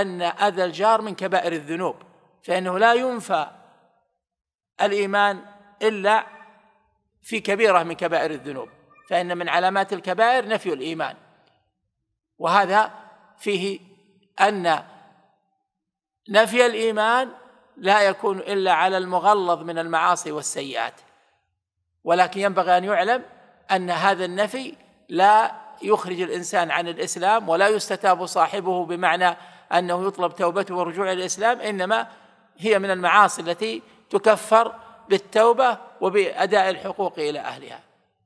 أن أذى الجار من كبائر الذنوب فإنه لا ينفى الإيمان إلا في كبيرة من كبائر الذنوب فإن من علامات الكبائر نفي الإيمان وهذا فيه أن نفي الإيمان لا يكون إلا على المغلظ من المعاصي والسيئات ولكن ينبغي أن يعلم أن هذا النفي لا يخرج الإنسان عن الإسلام ولا يستتاب صاحبه بمعنى أنه يطلب توبته ورجوع إلى الإسلام إنما هي من المعاصي التي تكفر بالتوبة وبأداء الحقوق إلى أهلها